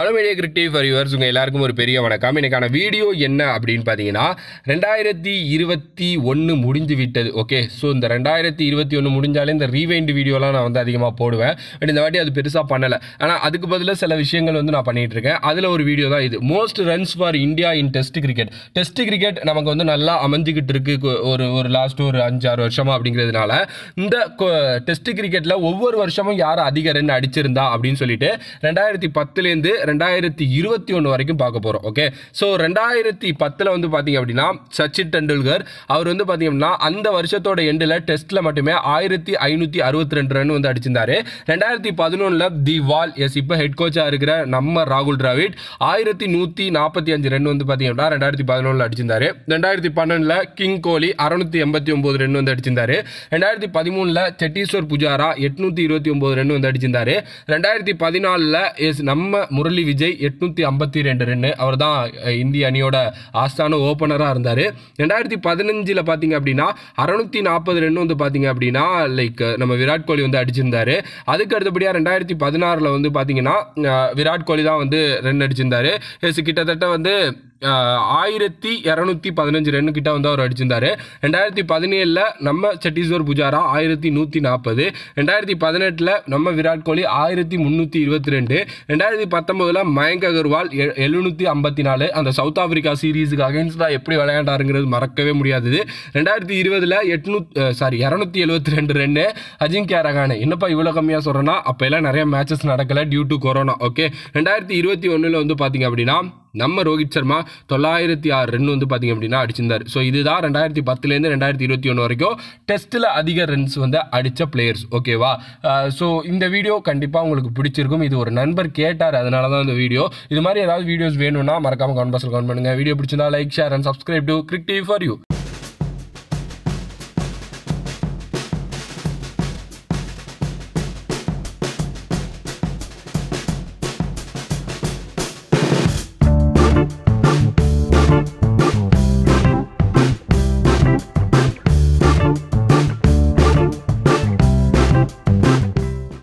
hello media கிரிக்டிவ் viewers உங்கள் எல்லாருக்கும் ஒரு பெரிய வணக்கம் எனக்கான வீடியோ என்ன அப்படின்னு பார்த்தீங்கன்னா ரெண்டாயிரத்தி இருபத்தி ஒன்று முடிஞ்சு விட்டது ஓகே ஸோ இந்த ரெண்டாயிரத்தி இருபத்தி ஒன்று முடிஞ்சாலே இந்த ரீவைண்டு வீடியோலாம் நான் வந்து அதிகமாக போடுவேன் பட் இந்த வாட்டி அது பெருசாக பண்ணலை ஆனால் அதுக்கு பதிலாக சில விஷயங்கள் வந்து நான் பண்ணிகிட்ருக்கேன் அதில் ஒரு வீடியோ தான் இது most runs for India in test cricket test cricket நமக்கு வந்து நல்லா அமைஞ்சிக்கிட்டு இருக்கு ஒரு ஒரு லாஸ்ட் ஒரு அஞ்சாறு வருஷமாக அப்படிங்கிறதுனால இந்த டெஸ்ட் கிரிக்கெட்டில் ஒவ்வொரு வருஷமும் யார் அதிக ரன் அடிச்சிருந்தா அப்படின்னு சொல்லிட்டு ரெண்டாயிரத்தி பத்துலேருந்து ரெண்டாயிரத்தி இருபத்தி ஒன்று வரைக்கும் பார்க்க போகிறோம் ஓகே ஸோ ரெண்டாயிரத்தி பத்தில் வந்து பார்த்தீங்க அப்படின்னா சச்சின் டெண்டுல்கர் அவர் வந்து பார்த்தீங்கன்னா அந்த வருஷத்தோட எண்டில் டெஸ்ட்டில் மட்டுமே ஆயிரத்தி ஐநூற்றி அறுபத்தி ரெண்டு ரன் வந்து அடிச்சிருந்தாரு ரெண்டாயிரத்தி பதினொன்றில் தி வால் எஸ் இப்போ ஹெட் கோச்சாக இருக்கிற நம்ம ராகுல் டிராவிட் ஆயிரத்தி நூற்றி நாற்பத்தி அஞ்சு ரன் வந்து பார்த்தீங்க அப்படின்னா ரெண்டாயிரத்தி பதினொன்றில் அடிச்சிருந்தாரு ரெண்டாயிரத்தி பன்னெண்டில் கிங் கோலி அறுநூத்தி எண்பத்தி ஒம்பது ரன் வந்து அடிச்சிருந்தாரு ரெண்டாயிரத்தி பதிமூணில் செட்டீஸ்வர் புஜாரா எட்நூற்றி இருபத்தி ஒம்பது ரன் வந்து அடிச்சிருந்தாரு ரெண்டாயிரத்தி பதினாலில் எஸ் நம்ம முரளி முரளி விஜய் எட்நூற்றி ஐம்பத்தி ரெண்டு ரன்னு அவர் தான் இந்திய அணியோட ஆஸ்தான ஓப்பனராக இருந்தார் ரெண்டாயிரத்தி பதினஞ்சில் பார்த்தீங்க அப்படின்னா அறநூற்றி நாற்பது ரன்னு வந்து பார்த்தீங்க அப்படின்னா லைக் நம்ம விராட் கோலி வந்து அடிச்சிருந்தார் அதுக்கு அடுத்தபடியாக ரெண்டாயிரத்தி பதினாறில் வந்து பார்த்தீங்கன்னா விராட் கோலி தான் வந்து ரன் அடிச்சிருந்தார் கிட்டத்தட்ட வந்து ஆயிரத்தி இரநூத்தி பதினஞ்சு ரன் கிட்ட வந்து அவர் அடிச்சிருந்தார் ரெண்டாயிரத்தி பதினேழில் நம்ம சட்டீஸ்வர் புஜாரா ஆயிரத்தி நூற்றி நாற்பது ரெண்டாயிரத்தி பதினெட்டில் நம்ம விராட் கோலி ஆயிரத்தி முந்நூற்றி இருபத்தி ரெண்டு ரெண்டாயிரத்தி பத்தொம்போதில் மயங்க் அகர்வால் எழுநூற்றி ஐம்பத்தி நாலு அந்த சவுத் ஆஃப்ரிக்கா சீரீஸுக்கு அகைன்ஸ்டாக எப்படி விளையாண்டாருங்கிறது மறக்கவே முடியாது ரெண்டாயிரத்தி இருபதில் எட்நூத் சாரி இரநூத்தி எழுபத்தி ரெண்டு ரெண்டு அஜிங்கியா ரகானே என்னப்பா இவ்வளோ கம்மியாக சொல்கிறேன்னா அப்போ எல்லாம் நிறைய மேட்சஸ் நடக்கலை டியூ டு கொரோனா ஓகே ரெண்டாயிரத்தி இருபத்தி ஒன்றில் வந்து பார்த்தீங்க அப்படின்னா நம்ம ரோஹித் சர்மா தொள்ளாயிரத்தி ஆறு ரன் வந்து பார்த்திங்க அப்படின்னா அடிச்சிருந்தார் ஸோ இதுதான் ரெண்டாயிரத்தி பத்துலேருந்து ரெண்டாயிரத்தி இருபத்தி ஒன்று வரைக்கும் டெஸ்ட்டில் அதிக ரன்ஸ் வந்து அடித்த பிளேயர்ஸ் ஓகேவா ஸோ இந்த வீடியோ கண்டிப்பாக உங்களுக்கு பிடிச்சிருக்கும் இது ஒரு நண்பர் கேட்டார் அதனால தான் இந்த வீடியோ இது மாதிரி ஏதாவது வீடியோஸ் வேணும்னா மறக்காமல் கமெண்ட் பஸ்ஸில் கமெண்ட் பண்ணுங்கள் வீடியோ பிடிச்சிருந்தா like share and subscribe to Cric TV for you